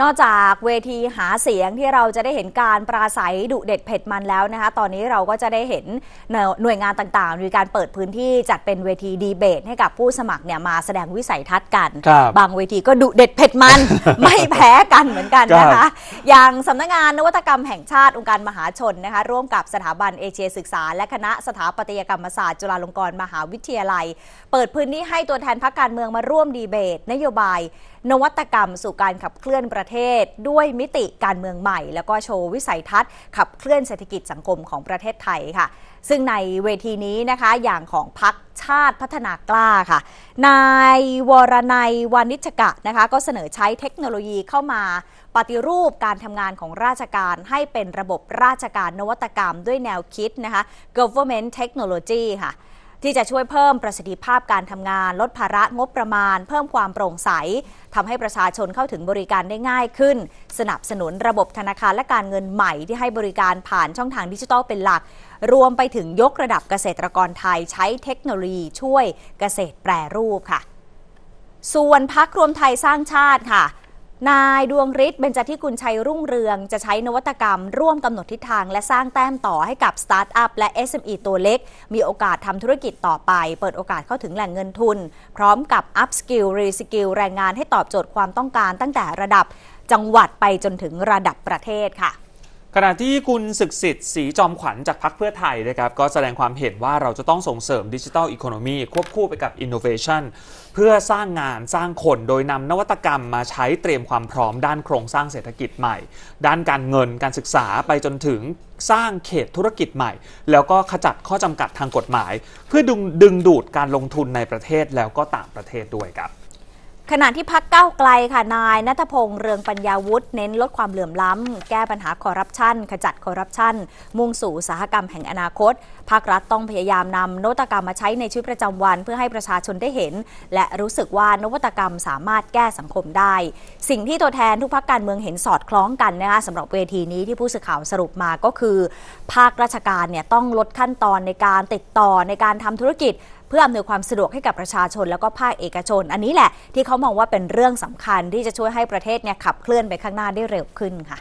นอกจากเวทีหาเสียงที่เราจะได้เห็นการปราศัยดุเด็ดเผ็ดมันแล้วนะคะ ตอนนี้เราก็จะได้เห็นหน่วยงานต่างๆมีการเปิดพื้นที่จัดเป็นเวทีดีเบต ให้กับผู้สมัครเนี่ยมาแสดงวิสัยทัศน์กัน บางเวทีก็ดุเด็ดเผ็ดมัน ไม่แพ้กันเหมือนกันนะคะ อย่างสำนักงานนวัตกรรมแห่งชาติองค์การมหาชนนะคะร่วมกับสถาบันเอเชียศึกษา และคณะสถาปัตยกรรมศาสตร์จุฬาลงกรณ์มหาวิทยาลัย เปิดพื้นที่ให้ตัวแทนพรรคการเมืองมาร่วมดีเบต นโยบายนวัตกรรมสู่การขับเคลื่อนประเทศทศด้วยมิติการเมืองใหม่ แล้วก็โชว์วิสัยทัศน์ขับเคลื่อนเศรษฐกิจสังคมของประเทศไทยค่ะ ซึ่งในเวทีนี้นะคะ อย่างของพักชาติพัฒนากล้าค่ะนายวรนัยวานิชกะนะคะ ก็เสนอใช้เทคโนโลยีเข้ามา ปฏิรูปการทำงานของราชการให้เป็นระบบราชการนวัตกรรมด้วยแนวคิดนะคะ government technology ค่ะที่จะช่วยเพิ่มประสิทธิภาพการทำงาน ลดภาระงบประมาณ เพิ่มความโปร่งใส ทำให้ประชาชนเข้าถึงบริการได้ง่ายขึ้น สนับสนุนระบบธนาคารและการเงินใหม่ที่ให้บริการผ่านช่องทางดิจิทัลเป็นหลัก รวมไปถึงยกระดับเกษตรกรไทยใช้เทคโนโลยีช่วยเกษตรแปรรูปค่ะ ส่วนพักรวมไทยสร้างชาติค่ะนายดวงฤทธิ์เบญจที่กุลชัยรุ่งเรืองจะใช้นวัตกรรมร่วมกำหนดทิศทาง และสร้างแต้มต่อให้กับสตาร์ทอัพและ SME ตัวเล็ก มีโอกาสทำธุรกิจต่อไป เปิดโอกาสเข้าถึงแหล่งเงินทุน พร้อมกับอัพสกิลรีสกิลแรงงานให้ตอบโจทย์ความต้องการตั้งแต่ระดับ จังหวัดไปจนถึงระดับประเทศค่ะขณะที่คุณศึกสิทธิ์สีจอมขวัญจากพรรคเพื่อไทยนะครับก็แสดงความเห็นว่าเราจะต้องส่งเสริมดิจิทัลอีโคโนมีควบคู่ไปกับอินโนเวชันเพื่อสร้างงานสร้างคนโดยนำนวัตกรรมมาใช้เตรียมความพร้อมด้านโครงสร้างเศรษฐกิจใหม่ ด้านการเงินการศึกษาไปจนถึงสร้างเขตธุรกิจใหม่ แล้วก็ขจัดข้อจำกัดทางกฎหมาย เพื่อดึงดึงดูดการลงทุนในประเทศแล้วก็ต่างประเทศด้วยครับขณะที่พักเก้าไกลค่ะนายนัทพงษ์เรืองปัญญาวุฒิเน้นลดความเหลื่อมล้ำ แก้ปัญหาคอร์รัปชันขจัดคอร์รัปชันมุ่งสู่สาหกรรมแห่งอนาคต ภาครัฐต้องพยายามนำนวัตกรรมมาใช้ในชีวิตประจำวัน เพื่อให้ประชาชนได้เห็น และรู้สึกว่านวัตกรรมสามารถแก้สังคมได้ สิ่งที่ตัวแทนทุกพักการเมืองเห็นสอดคล้องกันนะคะสำหรับเวทีนี้ที่ผู้สื่อข่าวสรุปมาก็คือ ภาคราชการเนี่ยต้องลดขั้นตอนในการติดต่อในการทำธุรกิจเพื่ออำนวยความสะดวกให้กับประชาชนแล้วก็ภาคเอกชน อันนี้แหละ ที่เขามองว่าเป็นเรื่องสำคัญที่จะช่วยให้ประเทศเนี่ยขับเคลื่อนไปข้างหน้าได้เร็วขึ้นค่ะ